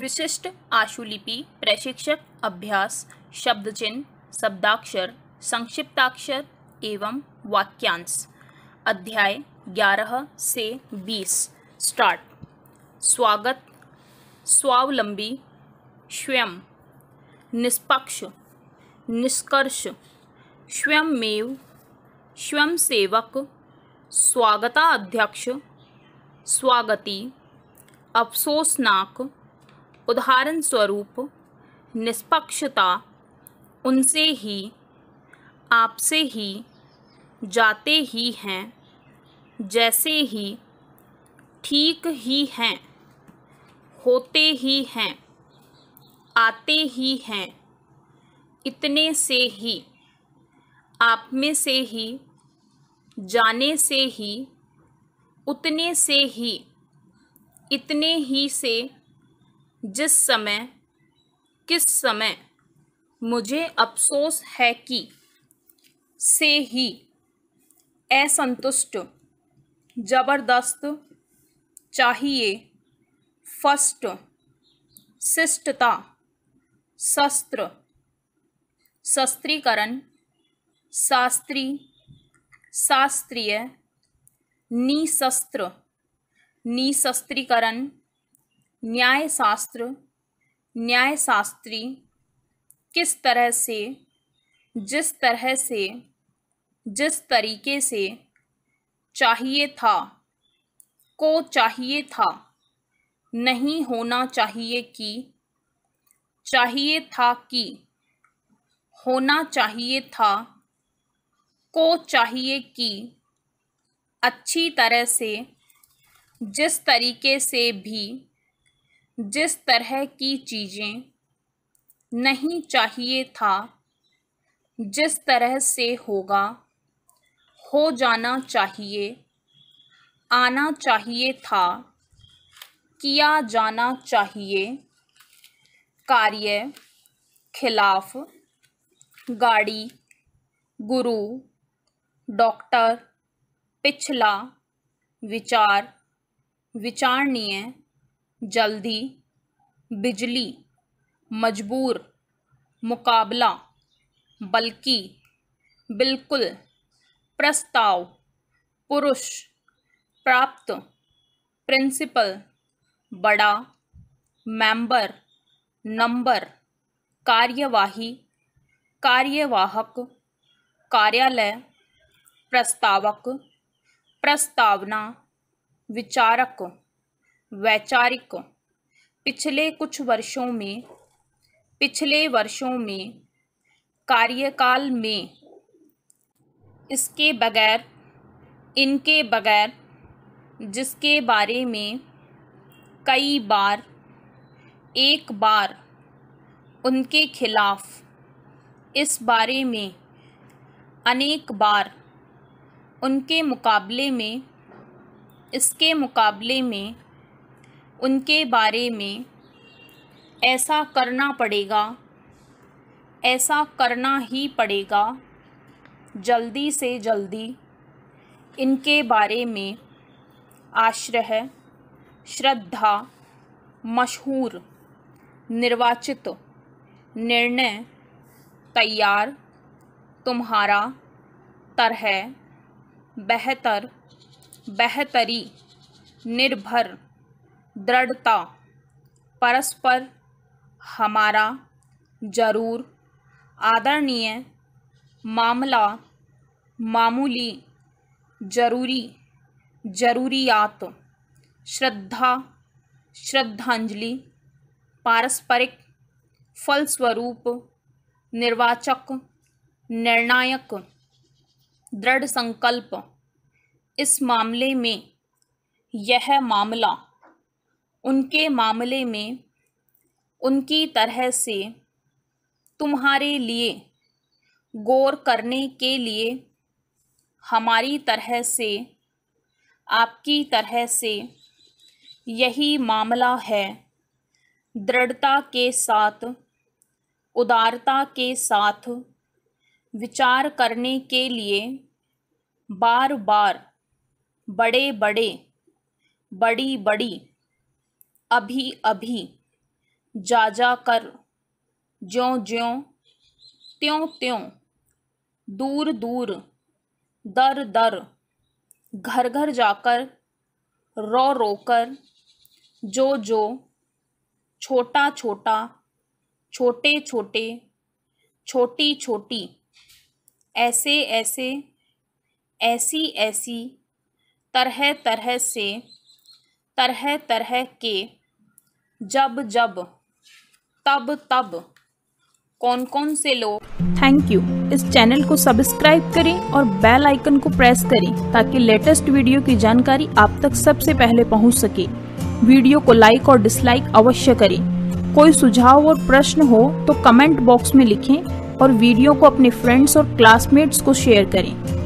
विशिष्ट आशुलिपि प्रशिक्षक अभ्यास शब्द चिन्ह शब्दाक्षर संक्षिप्ताक्षर एवं वाक्यांश अध्याय 11 से 20 स्टार्ट स्वागत स्वावलंबी स्वयं निष्पक्ष निष्कर्ष स्वयंमेव स्वयंसेवक स्वागताध्यक्ष स्वागती अफसोसनाक उदाहरण स्वरूप निष्पक्षता उनसे ही आपसे ही जाते ही हैं जैसे ही ठीक ही हैं होते ही हैं आते ही हैं इतने से ही आप में से ही जाने से ही उतने से ही इतने ही से जिस समय किस समय मुझे अफसोस है कि से ही असंतुष्ट जबरदस्त चाहिए फर्स्ट शिष्टता शस्त्र शस्त्रीकरण शास्त्री शास्त्रीय निशस्त्र निशस्त्रीकरण न्याय शास्त्र न्याय शास्त्री किस तरह से जिस तरह से जिस तरीके से चाहिए था को चाहिए था नहीं होना चाहिए कि चाहिए था कि होना चाहिए था को चाहिए कि अच्छी तरह से जिस तरीके से भी जिस तरह की चीज़ें नहीं चाहिए था जिस तरह से होगा हो जाना चाहिए आना चाहिए था किया जाना चाहिए कार्य खिलाफ गाड़ी गुरु डॉक्टर पिछला विचार विचारणीय जल्दी बिजली मजबूर मुकाबला बल्कि बिल्कुल प्रस्ताव पुरुष प्राप्त प्रिंसिपल बड़ा मेंबर नंबर कार्यवाही कार्यवाहक कार्यालय प्रस्तावक प्रस्तावना विचारक वैचारिक पिछले कुछ वर्षों में पिछले वर्षों में कार्यकाल में इसके बगैर इनके बगैर जिसके बारे में कई बार एक बार उनके खिलाफ इस बारे में अनेक बार उनके मुकाबले में इसके मुकाबले में उनके बारे में ऐसा करना पड़ेगा ऐसा करना ही पड़ेगा जल्दी से जल्दी इनके बारे में आश्रय श्रद्धा मशहूर निर्वाचित निर्णय तैयार तुम्हारा तरह बेहतर बेहतरी निर्भर दृढ़ता परस्पर हमारा जरूर आदरणीय मामला मामूली जरूरी जरूरियात श्रद्धा श्रद्धांजलि पारस्परिक फलस्वरूप निर्वाचक निर्णायक दृढ़ संकल्प इस मामले में यह मामला उनके मामले में उनकी तरह से तुम्हारे लिए गौर करने के लिए हमारी तरह से आपकी तरह से यही मामला है दृढ़ता के साथ उदारता के साथ विचार करने के लिए बार बार बड़े बड़े बड़ी बड़ी अभी अभी जा जा कर ज्यों ज्यों त्यों त्यों दूर दूर दर दर घर घर जाकर रो रो कर जो जो छोटा छोटा छोटे छोटे छोटी छोटी ऐसे ऐसे ऐसी ऐसी तरह तरह से तरह तरह के जब जब तब तब कौन कौन से लोग थैंक यू इस चैनल को सब्सक्राइब करें और बेल आइकन को प्रेस करें ताकि लेटेस्ट वीडियो की जानकारी आप तक सबसे पहले पहुंच सके वीडियो को लाइक और डिसलाइक अवश्य करें कोई सुझाव और प्रश्न हो तो कमेंट बॉक्स में लिखें और वीडियो को अपने फ्रेंड्स और क्लासमेट्स को शेयर करें